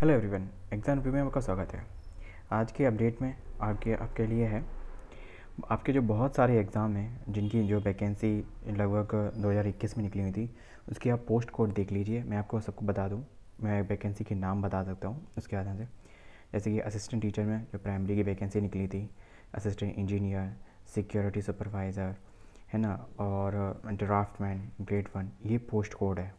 hello everyone exam review में आपका स्वागत है आज के अपडेट में आपके आपके लिए है आपके जो बहुत सारे एग्ज़ाम हैं जिनकी जो वैकेंसी लगभग 2021 में निकली हुई थी उसकी आप पोस्ट कोड देख लीजिए मैं आपको सबको बता दूं मैं वैकेंसी के नाम बता सकता हूँ उसके आधार से जैसे कि असिस्टेंट टीचर में जो प्राइमरी की वैकेंसी निकली थी असिस्टेंट इंजीनियर सिक्योरिटी सुपरवाइज़र है ना और ड्राफ्ट मैन ग्रेड वन ये पोस्ट कोड है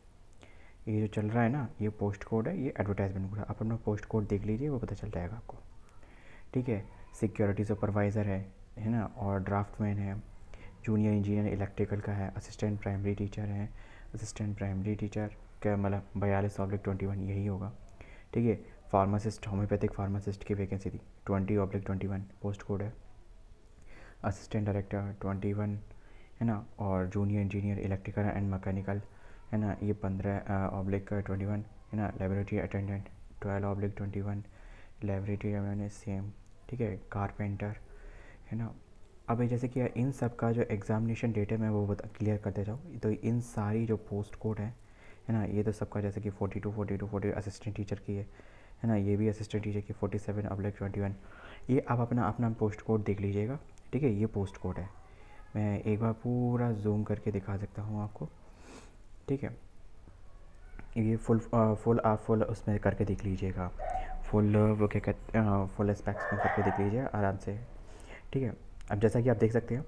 ये जो चल रहा है ना ये पोस्ट कोड है ये एडवर्टाइजमेंट कोड है आप अपना पोस्ट कोड देख लीजिए वो पता चल जाएगा आपको ठीक है सिक्योरिटी सुपरवाइज़र है है ना और ड्राफ्टमैन है जूनियर इंजीनियर इलेक्ट्रिकल का है असिस्टेंट प्राइमरी टीचर है असिस्टेंट प्राइमरी टीचर का मतलब बयालीस ऑब्लिक ट्वेंटी वन यही होगा ठीक है फार्मासिस्ट होम्योपैथिक फार्मासिस्ट की वैकेंसी थी twenty oblique twenty one post code है असिस्टेंट डायरेक्टर ट्वेंटी वन है ना और junior engineer electrical and mechanical है ना ये पंद्रह ऑब्लिक ट्वेंटी वन है ना laboratory attendant twelve oblique twenty one laboratory attendant same ठीक है कारपेंटर है ना अब जैसे कि इन सब का जो एग्जामिनेशन डेट है मैं वो बता क्लियर कर देता हूँ तो इन सारी जो पोस्ट कोड है है ना ये तो सबका जैसे कि forty two forty two forty assistant teacher की है है ना ये भी असिस्टेंट टीचर की forty seven oblique twenty one ये आप अपना अपना पोस्ट कोड देख लीजिएगा ठीक है ये पोस्ट कोड है मैं एक बार पूरा जूम करके दिखा सकता हूँ आपको ठीक है ये फुल फुल आप फुल उसमें करके देख लीजिएगा फुल वो क्या कहते हैं फुल स्पैक्स में करके देख लीजिए आराम से ठीक है अब जैसा कि आप देख सकते हैं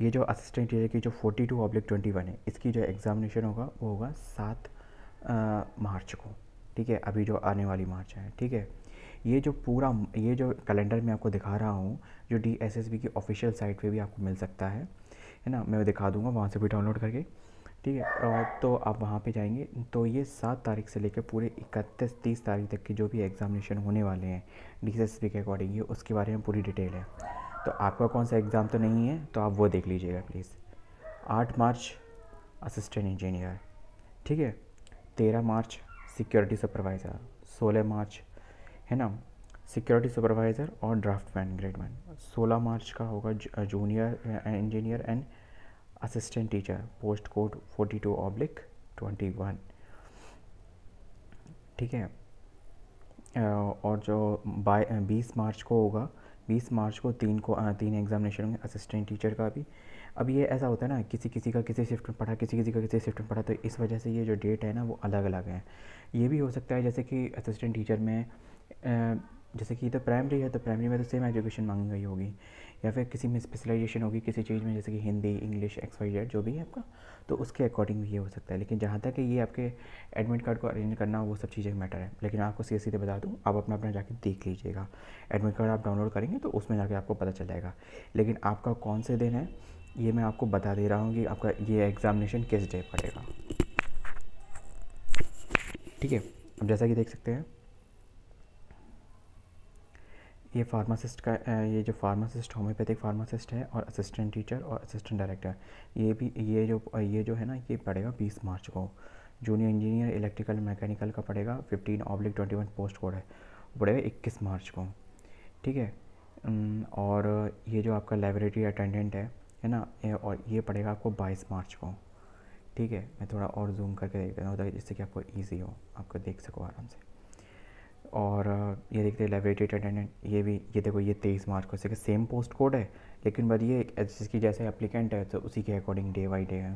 ये जो असिस्टेंट टीचर की जो forty two oblique twenty one है इसकी जो एग्ज़ामिनेशन होगा वो होगा सात मार्च को ठीक है अभी जो आने वाली मार्च है ठीक है ये जो पूरा ये जो कैलेंडर मैं आपको दिखा रहा हूँ जो डी एस एस बी की ऑफिशियल साइट पर भी आपको मिल सकता है है ना मैं दिखा दूँगा वहाँ से भी डाउनलोड करके ठीक है तो आप वहाँ पे जाएंगे तो ये सात तारीख से लेकर पूरे इकतीस तीस तारीख तक के जो भी एग्ज़ामिनेशन होने वाले हैं डी एस के अकॉर्डिंग ये उसके बारे में पूरी डिटेल है तो आपका कौन सा एग्ज़ाम तो नहीं है तो आप वो देख लीजिएगा प्लीज़ आठ मार्च असिस्टेंट इंजीनियर ठीक है तेरह मार्च सिक्योरिटी सुपरवाइज़र सोलह मार्च है ना सिक्योरिटी सुपरवाइज़र और ड्राफ्ट मैन ग्रेड मैन सोलह मार्च का होगा junior engineer and assistant teacher post code forty two oblique twenty one ठीक है और जो बाय बीस मार्च को होगा बीस मार्च को तीन को तीन एग्जामिनेशन होंगे असिस्टेंट टीचर का भी अब ये ऐसा होता है ना किसी किसी का किसी शिफ्ट में पढ़ा किसी किसी का किसी शिफ्ट में पढ़ा तो इस वजह से ये जो डेट है ना वो अलग अलग है ये भी हो सकता है जैसे कि असिस्टेंट टीचर में जैसे कि तो प्राइमरी है तो प्राइमरी में तो सेम एजुकेशन मांगी गई होगी या फिर किसी में स्पेशलाइजेशन होगी किसी चीज़ में जैसे कि Hindi English X Y Z जो भी है आपका तो उसके अकॉर्डिंग भी ये हो सकता है लेकिन जहाँ तक ये आपके एडमिट कार्ड को अरेंज करना वो सब चीज़ें मैटर है लेकिन आपको सीधे सीधे बता दूँ आप अपना अपना जाके देख लीजिएगा एडमिट कार्ड आप डाउनलोड करेंगे तो उसमें जाके आपको पता चल जाएगा लेकिन आपका कौन से दिन है ये मैं आपको बता दे रहा हूँ कि आपका ये एग्ज़ामिनेशन किस डे पड़ेगा ठीक है अब जैसा कि देख सकते हैं ये फार्मासिस्ट का ये जो फार्मासिस्ट होम्योपैथिक फार्मासिस्ट है और असिस्टेंट टीचर और असिस्टेंट डायरेक्टर ये भी ये जो ये जो है ना ये पड़ेगा बीस मार्च को जूनियर इंजीनियर इलेक्ट्रिकल मैकेनिकल का पड़ेगा fifteen oblique twenty one post code है वो पड़ेगा इक्कीस मार्च को ठीक है और ये जो आपका लाइब्रेरी अटेंडेंट है है ना और ये पड़ेगा आपको बाईस मार्च को ठीक है मैं थोड़ा और जूम करके देख देता हूँ जिससे कि आपको ईजी हो आपको देख सको आराम से और ये देखते हैं लेबरेटेड अटेंडेंट ये भी ये देखो ये तेईस मार्च को सिर्फ सेम पोस्ट कोड है लेकिन बस ये जिसकी जैसे अप्लीकेंट है तो उसी के अकॉर्डिंग डे बाई डे है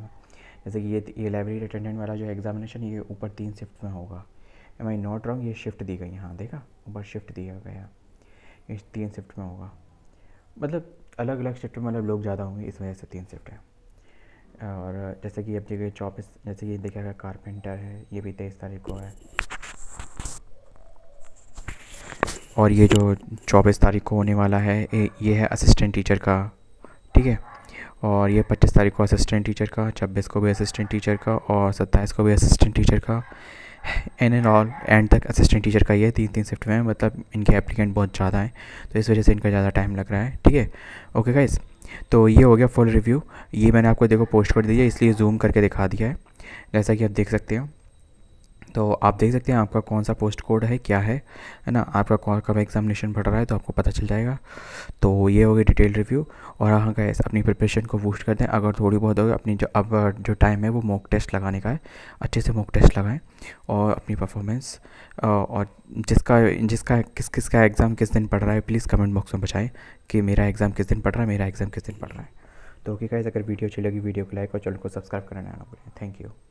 जैसे कि ये ये लाइब्रेरी अटेंडेंट वाला जो एग्जामिनेशन ये ऊपर तीन शिफ्ट में होगा एम आई नॉट रॉन्ग ये शिफ्ट दी गई हाँ देखा ऊपर शिफ्ट दिया गया ये तीन शिफ्ट में होगा मतलब अलग अलग शिफ्ट में मतलब लोग ज़्यादा होंगे इस वजह से तीन शिफ्ट है और जैसे कि अब देखिए चौबीस जैसे कि देखा गया कारपेंटर है ये भी तेईस तारीख को है और ये जो चौबीस तारीख को होने वाला है ये है असिस्टेंट टीचर का ठीक है और ये पच्चीस तारीख को असिस्टेंट टीचर का छब्बीस को भी असिस्टेंट टीचर का और सत्ताईस को भी असिस्टेंट टीचर का इन एंड ऑल एंड तक असिस्टेंट टीचर का ये तीन तीन शिफ्ट में मतलब इनके एप्लीकेंट बहुत ज़्यादा हैं तो इस वजह से इनका ज़्यादा टाइम लग रहा है ठीक है ओके गाइस तो ये हो गया फुल रिव्यू ये मैंने आपको देखो पोस्ट कर दिया इसलिए जूम करके दिखा दिया है जैसा कि आप देख सकते हो तो आप देख सकते हैं आपका कौन सा पोस्ट कोड है क्या है है ना आपका कौन कब एग्जामिनेशन बढ़ रहा है तो आपको पता चल जाएगा तो ये हो डिटेल रिव्यू और हाँ गए अपनी प्रिपरेशन को बूस्ट कर दें अगर थोड़ी बहुत होगी अपनी जो अब जो टाइम है वो मॉक टेस्ट लगाने का है अच्छे से मॉक टेस्ट लगाएँ और अपनी परफॉर्मेंस और जिसका जिसका किस किस का एग्ज़ाम किस दिन पढ़ रहा है प्लीज़ कमेंट बॉक्स में बचाएँ कि मेरा एग्ज़ाम किस दिन पढ़ रहा है मेरा एग्ज़ाम किस दिन पढ़ रहा है तो ओके गाइज अगर वीडियो अच्छी लगी वीडियो को लाइक और चैनल को सब्सक्राइब करना ना भूलें थैंक यू